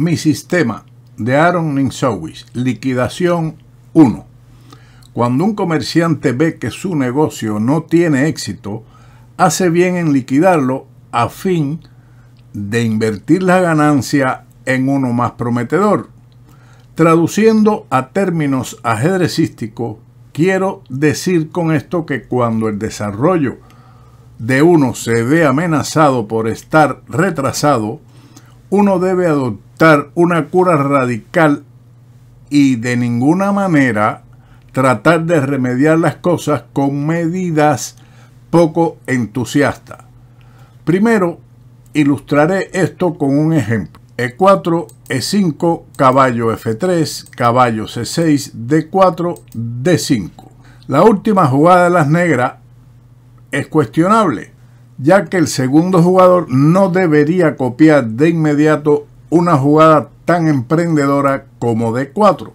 Mi Sistema de Aaron Ninsowitz, Liquidación 1. Cuando un comerciante ve que su negocio no tiene éxito, hace bien en liquidarlo a fin de invertir la ganancia en uno más prometedor. Traduciendo a términos ajedrecísticos, quiero decir con esto que cuando el desarrollo de uno se ve amenazado por estar retrasado, uno debe adoptar una cura radical y de ninguna manera tratar de remediar las cosas con medidas poco entusiastas. Primero, ilustraré esto con un ejemplo. E4, E5, caballo F3, caballo C6, D4, D5. La última jugada de las negras es cuestionable, ya que el segundo jugador no debería copiar de inmediato una jugada tan emprendedora como D4,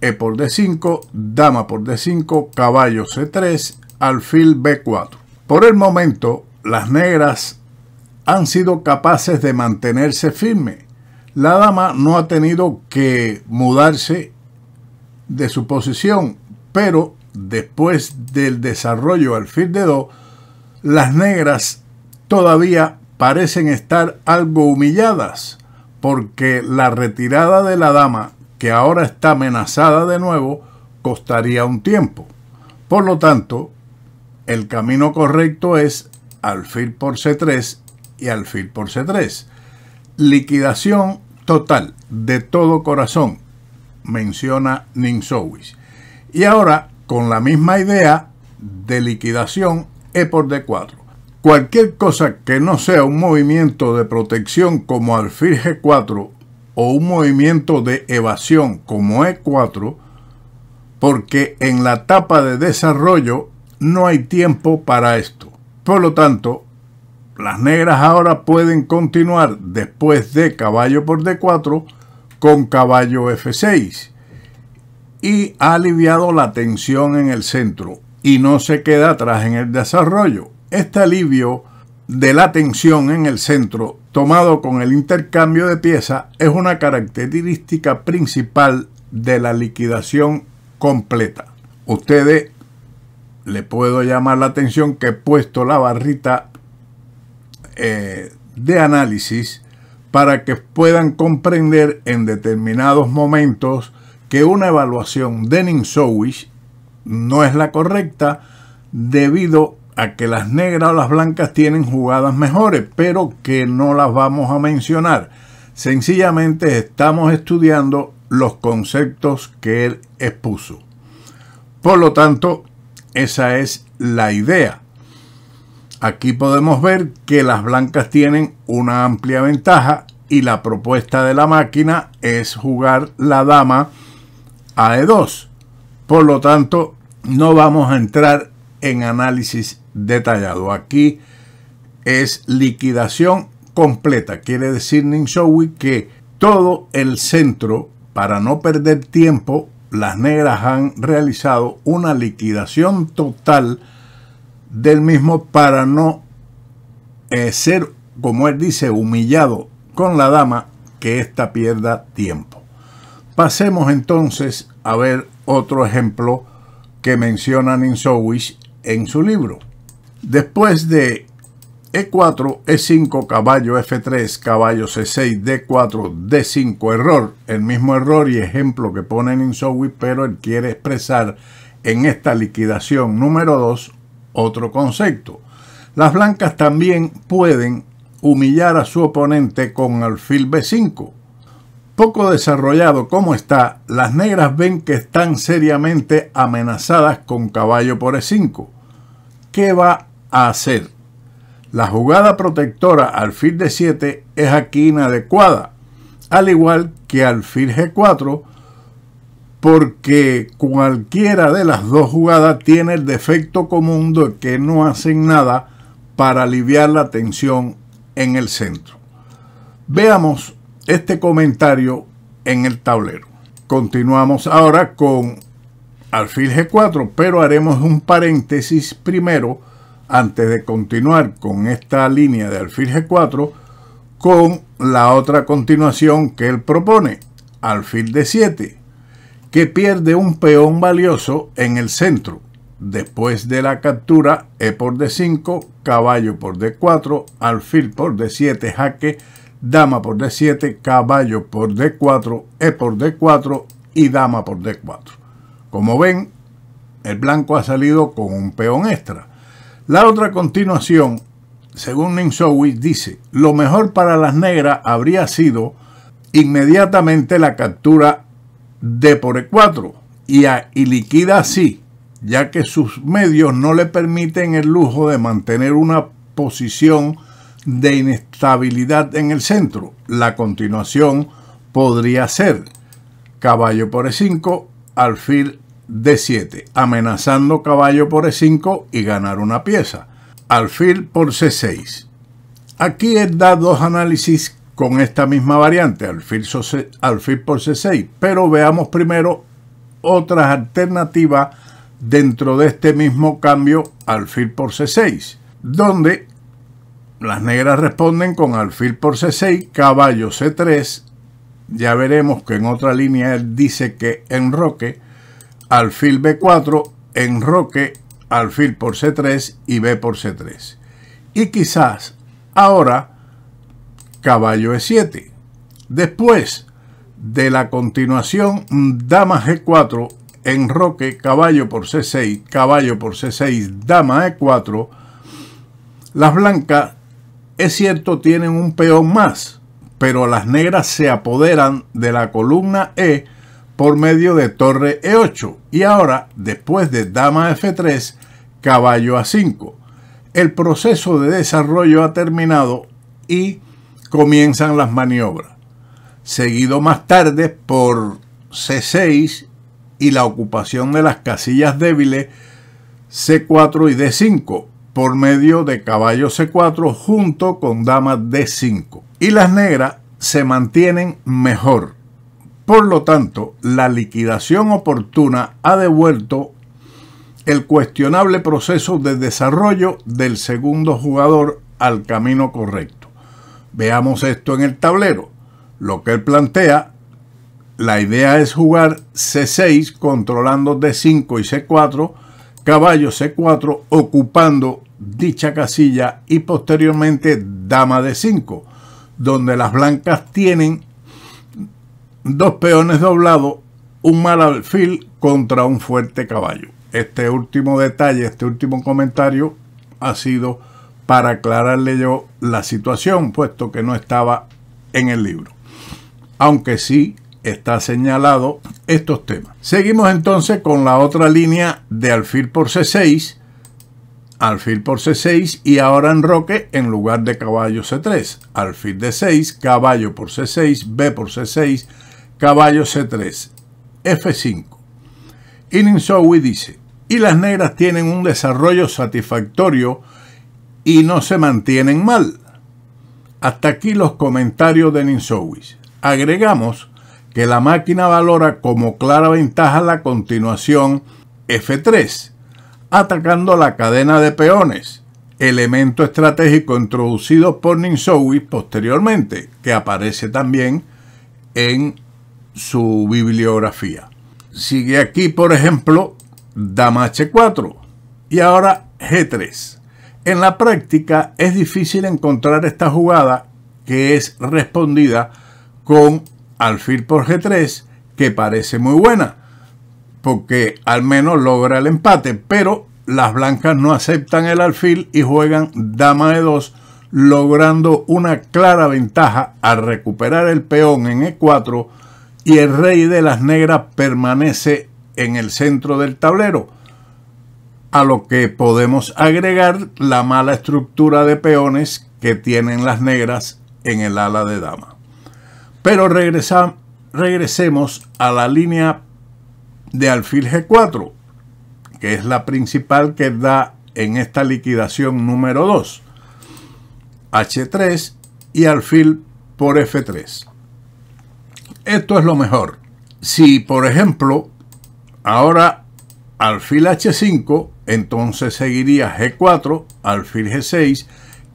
E por D5, Dama por D5, Caballo C3, Alfil B4. Por el momento, las negras han sido capaces de mantenerse firme. La dama no ha tenido que mudarse de su posición, pero después del desarrollo alfil de 2, las negras todavía parecen estar algo humilladas porque la retirada de la dama, que ahora está amenazada de nuevo, costaría un tiempo. Por lo tanto, el camino correcto es alfil por C3 y alfil por C3. Liquidación total, de todo corazón, menciona Ninsowis. Y ahora, con la misma idea de liquidación, E por D4. Cualquier cosa que no sea un movimiento de protección como alfil G4 o un movimiento de evasión como E4, porque en la etapa de desarrollo no hay tiempo para esto. Por lo tanto, las negras ahora pueden continuar después de caballo por D4 con caballo F6 y ha aliviado la tensión en el centro y no se queda atrás en el desarrollo. Este alivio de la tensión en el centro, tomado con el intercambio de pieza es una característica principal de la liquidación completa. Ustedes le puedo llamar la atención que he puesto la barrita eh, de análisis para que puedan comprender en determinados momentos que una evaluación de Ninsowish no es la correcta debido a a que las negras o las blancas tienen jugadas mejores, pero que no las vamos a mencionar. Sencillamente estamos estudiando los conceptos que él expuso. Por lo tanto, esa es la idea. Aquí podemos ver que las blancas tienen una amplia ventaja y la propuesta de la máquina es jugar la dama a E2. Por lo tanto, no vamos a entrar en análisis detallado. Aquí es liquidación completa. Quiere decir Ninshowi que todo el centro, para no perder tiempo, las negras han realizado una liquidación total del mismo para no eh, ser, como él dice, humillado con la dama, que ésta pierda tiempo. Pasemos entonces a ver otro ejemplo que menciona Ninsowich en su libro. Después de E4, E5, caballo F3, caballo C6, D4, D5, error. El mismo error y ejemplo que pone Ninsowi, pero él quiere expresar en esta liquidación número 2 otro concepto. Las blancas también pueden humillar a su oponente con alfil B5. Poco desarrollado como está, las negras ven que están seriamente amenazadas con caballo por E5. ¿Qué va hacer. La jugada protectora alfil de 7 es aquí inadecuada, al igual que alfil G4, porque cualquiera de las dos jugadas tiene el defecto común de que no hacen nada para aliviar la tensión en el centro. Veamos este comentario en el tablero. Continuamos ahora con alfil G4, pero haremos un paréntesis primero antes de continuar con esta línea de alfil G4 con la otra continuación que él propone, alfil D7, que pierde un peón valioso en el centro después de la captura E por D5, caballo por D4, alfil por D7, jaque, dama por D7, caballo por D4, E por D4 y dama por D4. Como ven, el blanco ha salido con un peón extra. La otra continuación, según Ninsowi, dice, lo mejor para las negras habría sido inmediatamente la captura de por 4 e y, a, y liquida así, ya que sus medios no le permiten el lujo de mantener una posición de inestabilidad en el centro. La continuación podría ser caballo por E5, alfil D7, amenazando caballo por E5 y ganar una pieza. Alfil por C6. Aquí él da dos análisis con esta misma variante, alfil, alfil por C6, pero veamos primero otras alternativas dentro de este mismo cambio alfil por C6, donde las negras responden con alfil por C6, caballo C3, ya veremos que en otra línea él dice que enroque, alfil b4, enroque, alfil por c3 y b por c3. Y quizás ahora caballo e7. Después de la continuación dama g4, enroque, caballo por c6, caballo por c6, dama e4, las blancas es cierto tienen un peón más, pero las negras se apoderan de la columna e por medio de torre E8 y ahora, después de dama F3, caballo A5. El proceso de desarrollo ha terminado y comienzan las maniobras. Seguido más tarde por C6 y la ocupación de las casillas débiles C4 y D5 por medio de caballo C4 junto con dama D5. Y las negras se mantienen mejor por lo tanto, la liquidación oportuna ha devuelto el cuestionable proceso de desarrollo del segundo jugador al camino correcto. Veamos esto en el tablero. Lo que él plantea, la idea es jugar C6 controlando D5 y C4, caballo C4 ocupando dicha casilla y posteriormente dama D5, donde las blancas tienen dos peones doblados, un mal alfil contra un fuerte caballo. Este último detalle, este último comentario ha sido para aclararle yo la situación, puesto que no estaba en el libro. Aunque sí está señalado estos temas. Seguimos entonces con la otra línea de alfil por C6, alfil por C6 y ahora en roque en lugar de caballo C3, alfil de 6 caballo por C6, B por C6, caballo C3, F5. Inningsowi dice, y las negras tienen un desarrollo satisfactorio y no se mantienen mal. Hasta aquí los comentarios de Ninsowis. Agregamos que la máquina valora como clara ventaja la continuación F3, atacando la cadena de peones, elemento estratégico introducido por Ninsowis posteriormente, que aparece también en su bibliografía. Sigue aquí, por ejemplo, dama h4 y ahora g3. En la práctica es difícil encontrar esta jugada que es respondida con alfil por g3 que parece muy buena porque al menos logra el empate pero las blancas no aceptan el alfil y juegan dama e2 logrando una clara ventaja al recuperar el peón en e4 y el rey de las negras permanece en el centro del tablero, a lo que podemos agregar la mala estructura de peones que tienen las negras en el ala de dama. Pero regresemos a la línea de alfil G4, que es la principal que da en esta liquidación número 2, H3 y alfil por F3 esto es lo mejor. Si, por ejemplo, ahora alfil H5, entonces seguiría G4, alfil G6,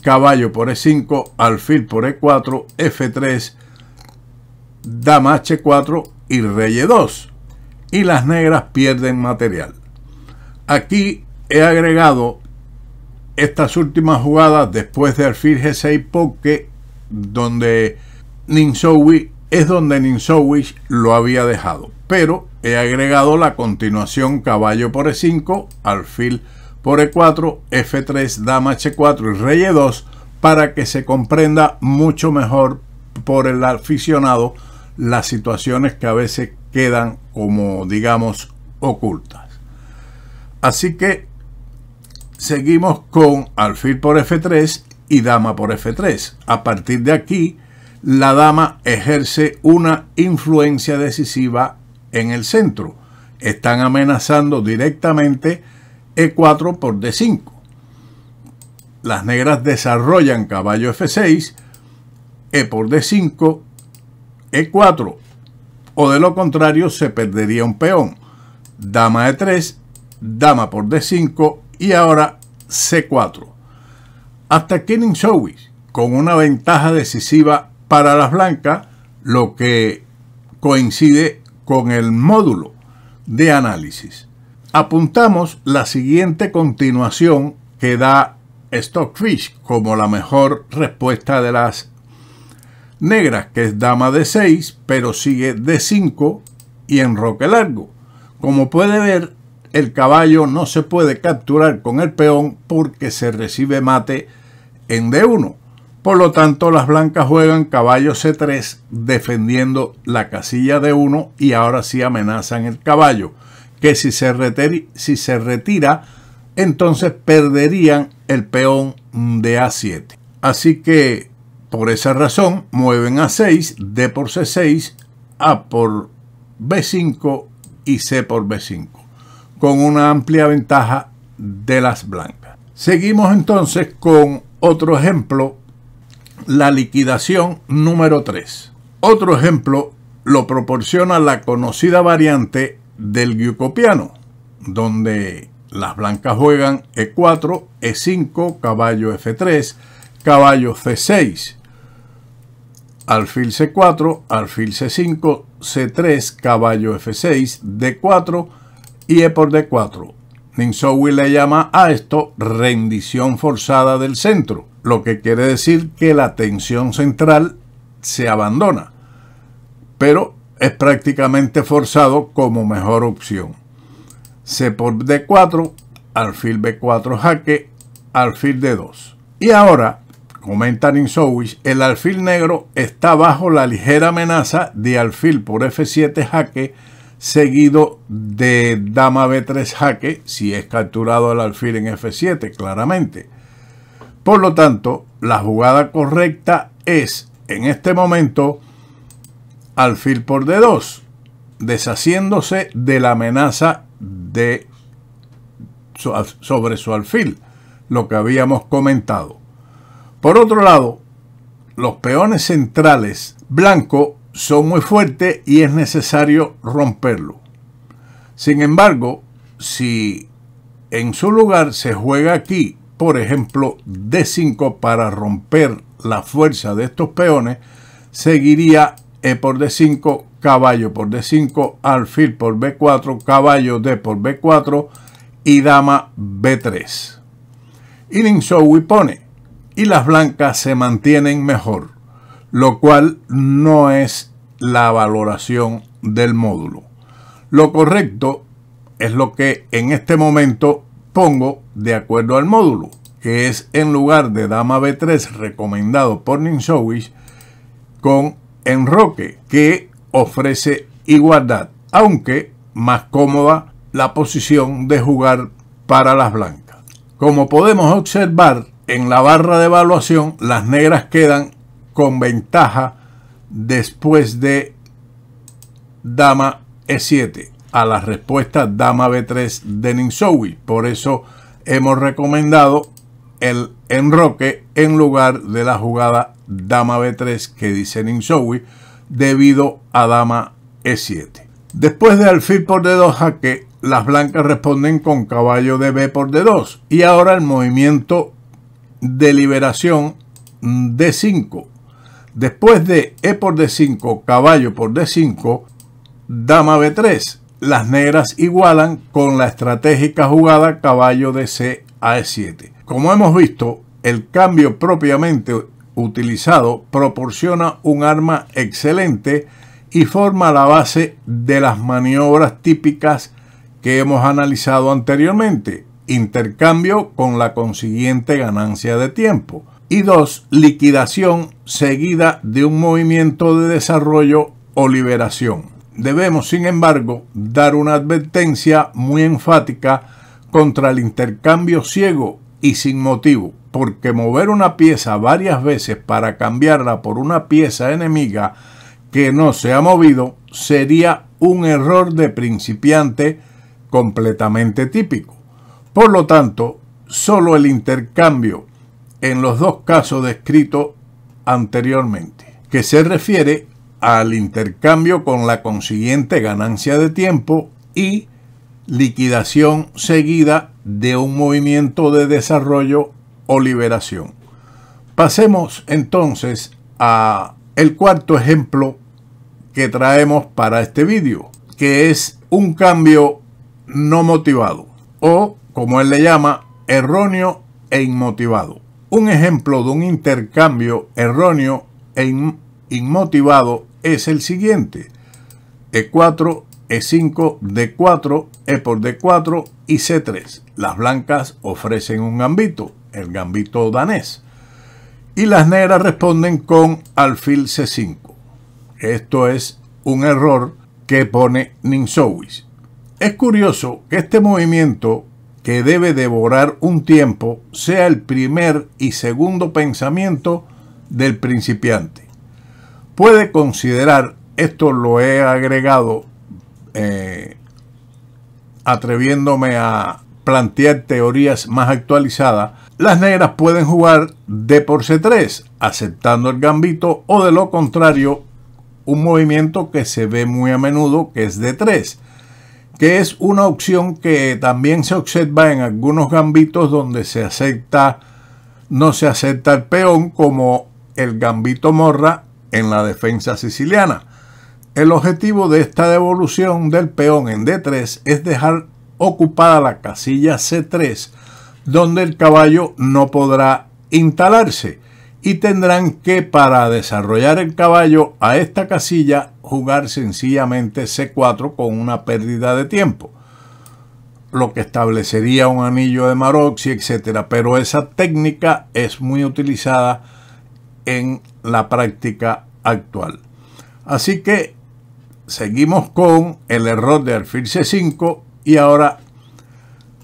caballo por E5, alfil por E4, F3, dama H4 y rey E2. Y las negras pierden material. Aquí he agregado estas últimas jugadas después de alfil G6 porque donde Ninsowi es donde Ninsowich lo había dejado, pero he agregado la continuación caballo por E5, alfil por E4, F3, dama H4 y rey E2 para que se comprenda mucho mejor por el aficionado las situaciones que a veces quedan como digamos ocultas. Así que seguimos con alfil por F3 y dama por F3. A partir de aquí la dama ejerce una influencia decisiva en el centro. Están amenazando directamente E4 por D5. Las negras desarrollan caballo F6, E por D5, E4. O de lo contrario se perdería un peón. Dama E3, dama por D5 y ahora C4. Hasta Kenning Showis, con una ventaja decisiva para las blancas, lo que coincide con el módulo de análisis. Apuntamos la siguiente continuación que da Stockfish como la mejor respuesta de las negras, que es dama de 6, pero sigue de 5 y en roque largo. Como puede ver, el caballo no se puede capturar con el peón porque se recibe mate en D1. Por lo tanto, las blancas juegan caballo C3 defendiendo la casilla D1 y ahora sí amenazan el caballo, que si se, retira, si se retira entonces perderían el peón de A7. Así que por esa razón mueven a 6, D por C6, A por B5 y C por B5, con una amplia ventaja de las blancas. Seguimos entonces con otro ejemplo la liquidación número 3. Otro ejemplo lo proporciona la conocida variante del Giucopiano, donde las blancas juegan E4, E5, caballo F3, caballo C6, alfil C4, alfil C5, C3, caballo F6, D4 y E por D4. Ninsouwi le llama a esto rendición forzada del centro lo que quiere decir que la tensión central se abandona, pero es prácticamente forzado como mejor opción. C por D4, alfil B4 jaque, alfil D2. Y ahora, comenta Ninsowicz, el alfil negro está bajo la ligera amenaza de alfil por F7 jaque, seguido de dama B3 jaque, si es capturado el alfil en F7, claramente. Por lo tanto, la jugada correcta es, en este momento, alfil por D2, deshaciéndose de la amenaza de, sobre su alfil, lo que habíamos comentado. Por otro lado, los peones centrales blanco son muy fuertes y es necesario romperlo. Sin embargo, si en su lugar se juega aquí por ejemplo, D5 para romper la fuerza de estos peones, seguiría E por D5, caballo por D5, alfil por B4, caballo D por B4 y dama B3. Y we pone, y las blancas se mantienen mejor, lo cual no es la valoración del módulo. Lo correcto es lo que en este momento pongo de acuerdo al módulo, que es en lugar de dama b3 recomendado por Nimzowitsch con enroque, que ofrece igualdad, aunque más cómoda la posición de jugar para las blancas. Como podemos observar en la barra de evaluación, las negras quedan con ventaja después de dama e7 a la respuesta dama B3 de Ninsowi. Por eso hemos recomendado el enroque en lugar de la jugada dama B3 que dice Ninsowi debido a dama E7. Después de alfil por D2 jaque, las blancas responden con caballo de B por D2 y ahora el movimiento de liberación D5. Después de E por D5, caballo por D5, dama B3 las negras igualan con la estratégica jugada caballo de C a E7. Como hemos visto, el cambio propiamente utilizado proporciona un arma excelente y forma la base de las maniobras típicas que hemos analizado anteriormente. Intercambio con la consiguiente ganancia de tiempo. Y dos, Liquidación seguida de un movimiento de desarrollo o liberación. Debemos, sin embargo, dar una advertencia muy enfática contra el intercambio ciego y sin motivo, porque mover una pieza varias veces para cambiarla por una pieza enemiga que no se ha movido sería un error de principiante completamente típico. Por lo tanto, solo el intercambio en los dos casos descritos anteriormente, que se refiere al intercambio con la consiguiente ganancia de tiempo y liquidación seguida de un movimiento de desarrollo o liberación. Pasemos entonces a el cuarto ejemplo que traemos para este vídeo, que es un cambio no motivado o como él le llama erróneo e inmotivado. Un ejemplo de un intercambio erróneo e inmotivado es el siguiente. E4, E5, D4, E por D4 y C3. Las blancas ofrecen un gambito, el gambito danés. Y las negras responden con alfil C5. Esto es un error que pone Ninsowitz. Es curioso que este movimiento que debe devorar un tiempo sea el primer y segundo pensamiento del principiante puede considerar, esto lo he agregado eh, atreviéndome a plantear teorías más actualizadas, las negras pueden jugar de por C3, aceptando el gambito o de lo contrario, un movimiento que se ve muy a menudo que es de 3 que es una opción que también se observa en algunos gambitos donde se acepta no se acepta el peón como el gambito morra en la defensa siciliana. El objetivo de esta devolución del peón en D3 es dejar ocupada la casilla C3, donde el caballo no podrá instalarse y tendrán que para desarrollar el caballo a esta casilla jugar sencillamente C4 con una pérdida de tiempo lo que establecería un anillo de Maroxi, etcétera, pero esa técnica es muy utilizada en la práctica actual. Así que seguimos con el error de alfil C5 y ahora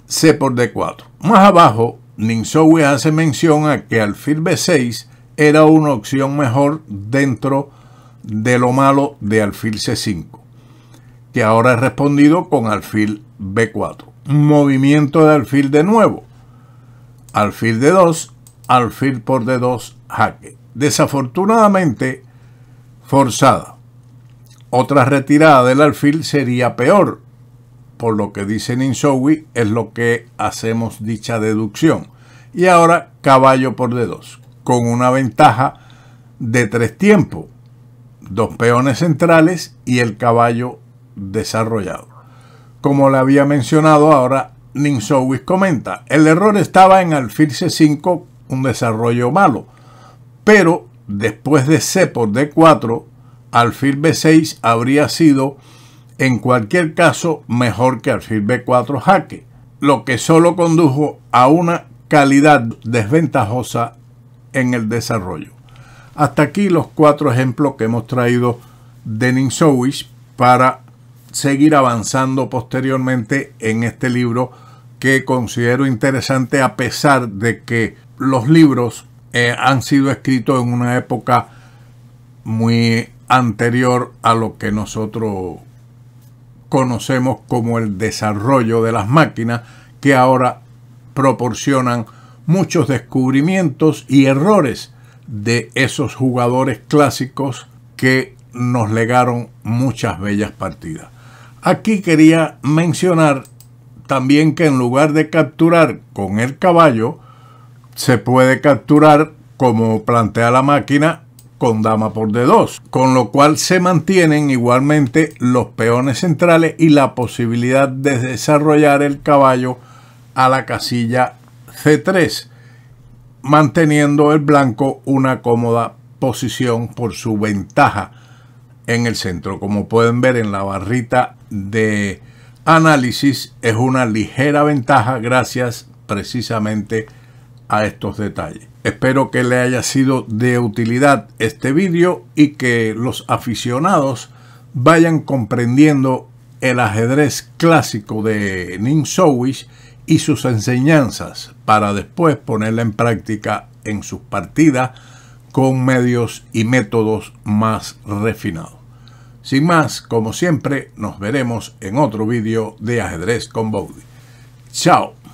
C por D4. Más abajo, Ninsouwe hace mención a que alfil B6 era una opción mejor dentro de lo malo de alfil C5, que ahora es respondido con alfil B4. Movimiento de alfil de nuevo. Alfil D2, alfil por D2, jaque desafortunadamente forzada. Otra retirada del alfil sería peor, por lo que dice Ninsowi es lo que hacemos dicha deducción. Y ahora caballo por dedos con una ventaja de tres tiempos, dos peones centrales y el caballo desarrollado. Como le había mencionado, ahora Ninsowis comenta, el error estaba en alfil C5, un desarrollo malo, pero después de C por D4, alfil B6 habría sido en cualquier caso mejor que alfil B4 jaque, lo que solo condujo a una calidad desventajosa en el desarrollo. Hasta aquí los cuatro ejemplos que hemos traído de Ninsowich para seguir avanzando posteriormente en este libro que considero interesante a pesar de que los libros eh, han sido escritos en una época muy anterior a lo que nosotros conocemos como el desarrollo de las máquinas que ahora proporcionan muchos descubrimientos y errores de esos jugadores clásicos que nos legaron muchas bellas partidas. Aquí quería mencionar también que en lugar de capturar con el caballo, se puede capturar como plantea la máquina con dama por d2, con lo cual se mantienen igualmente los peones centrales y la posibilidad de desarrollar el caballo a la casilla c3, manteniendo el blanco una cómoda posición por su ventaja en el centro. Como pueden ver en la barrita de análisis, es una ligera ventaja gracias precisamente a estos detalles. Espero que le haya sido de utilidad este vídeo y que los aficionados vayan comprendiendo el ajedrez clásico de Sowish y sus enseñanzas para después ponerla en práctica en sus partidas con medios y métodos más refinados. Sin más, como siempre, nos veremos en otro vídeo de Ajedrez con Bowdy. ¡Chao!